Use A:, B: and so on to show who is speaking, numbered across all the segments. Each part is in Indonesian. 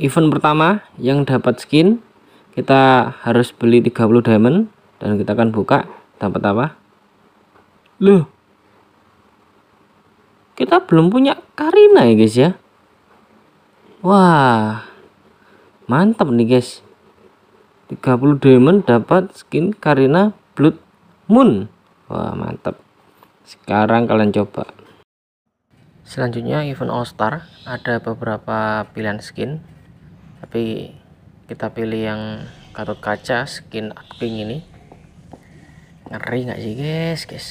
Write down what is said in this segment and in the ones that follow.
A: event pertama yang dapat skin kita harus beli 30 diamond dan kita akan buka dapat apa loh kita belum punya Karina ya guys ya wah mantap nih guys 30 diamond dapat skin Karina Blood Moon wah mantap sekarang kalian coba selanjutnya event all star ada beberapa pilihan skin tapi kita pilih yang katut Kaca skin King ini ngeri nggak sih guys guys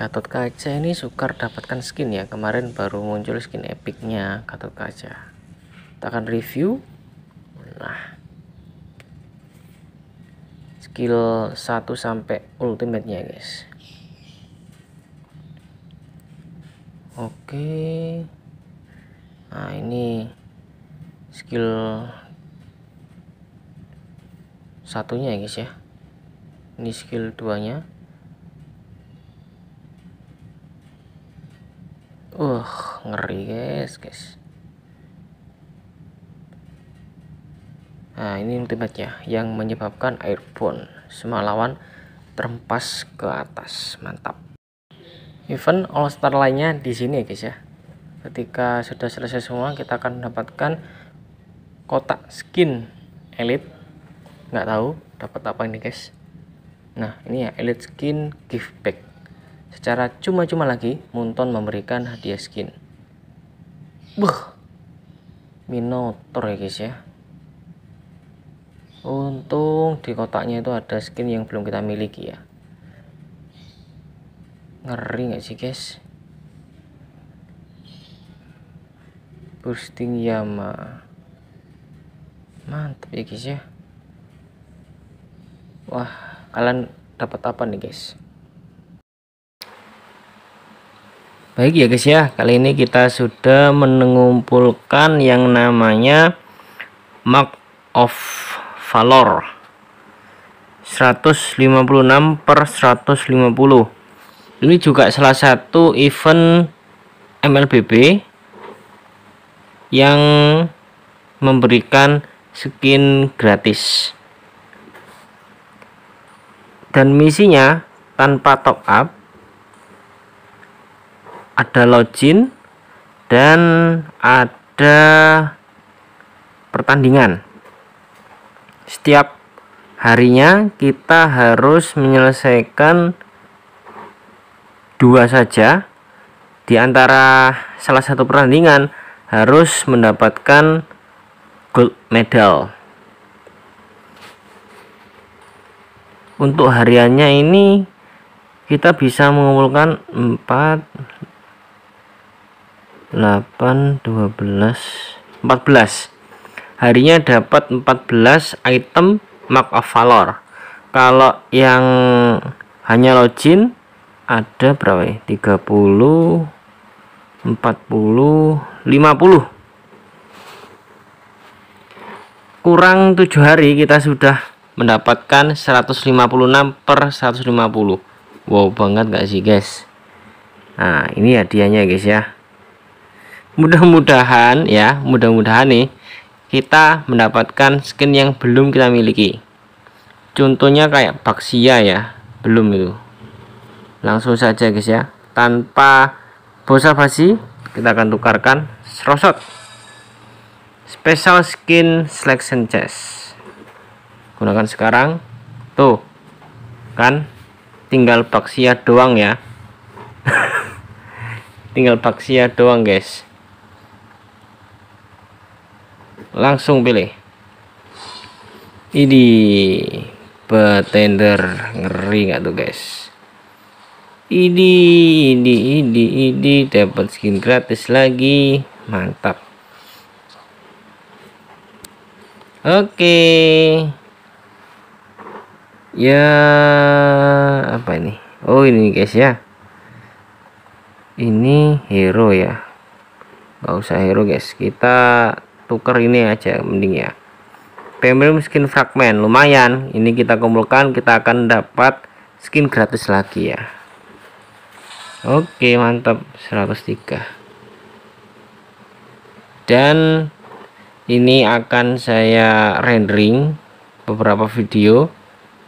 A: katut Kaca ini sukar dapatkan skin ya kemarin baru muncul skin epicnya katut Kaca kita akan review nah skill 1 sampai ultimate nya guys oke nah ini skill satunya ya guys ya ini skill duanya uh ngeri guys guys nah ini ultimate ya yang menyebabkan airborne semua lawan terempas ke atas mantap event all star lainnya di sini ya guys ya ketika sudah selesai semua kita akan mendapatkan kotak skin elite nggak tahu dapat apa ini guys nah ini ya elite skin gift pack secara cuma-cuma lagi Munton memberikan hadiah skin Buh, Minotaur ya guys ya untung di kotaknya itu ada skin yang belum kita miliki ya ngeri gak sih guys bursting Yama mantap ya guys ya wah kalian dapat apa nih guys baik ya guys ya kali ini kita sudah mengumpulkan yang namanya mark of valor 156 per 150 ini juga salah satu event MLBB yang memberikan skin gratis dan misinya tanpa top up ada login dan ada pertandingan setiap harinya kita harus menyelesaikan dua saja di antara salah satu pertandingan harus mendapatkan gold medal untuk hariannya ini kita bisa mengumpulkan 4 8 12 14 harinya dapat 14 item mark of valor kalau yang hanya login ada berapa ya 30 40 50 kurang tujuh hari kita sudah mendapatkan 156 per 150 wow banget gak sih guys nah ini hadiahnya guys ya mudah-mudahan ya mudah-mudahan nih kita mendapatkan skin yang belum kita miliki contohnya kayak baksia ya belum itu langsung saja guys ya tanpa bosa basi kita akan tukarkan serosot special skin selection chest gunakan sekarang tuh kan tinggal paksia doang ya tinggal paksia doang guys langsung pilih ini petender ngeri nggak tuh guys ini ini ini ini dapat skin gratis lagi mantap Oke. Okay. Ya, apa ini? Oh, ini guys ya. Ini hero ya. Gak usah hero guys. Kita tuker ini aja mending ya. Premium skin fragment lumayan. Ini kita kumpulkan kita akan dapat skin gratis lagi ya. Oke, mantap 103. Dan ini akan saya rendering beberapa video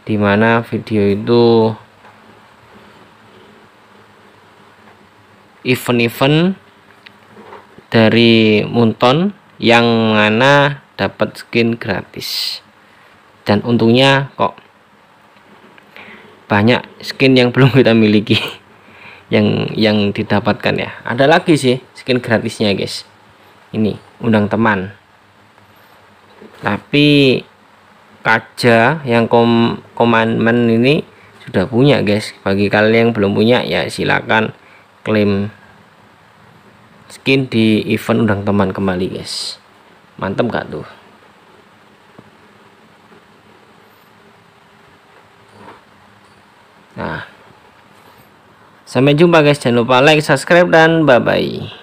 A: di mana video itu event-event dari Munton yang mana dapat skin gratis dan untungnya kok banyak skin yang belum kita miliki yang yang didapatkan ya ada lagi sih skin gratisnya guys ini undang teman tapi kaca yang kom komandan ini sudah punya guys bagi kalian yang belum punya ya silakan klaim skin di event undang teman kembali guys mantap gak tuh nah sampai jumpa guys jangan lupa like subscribe dan bye bye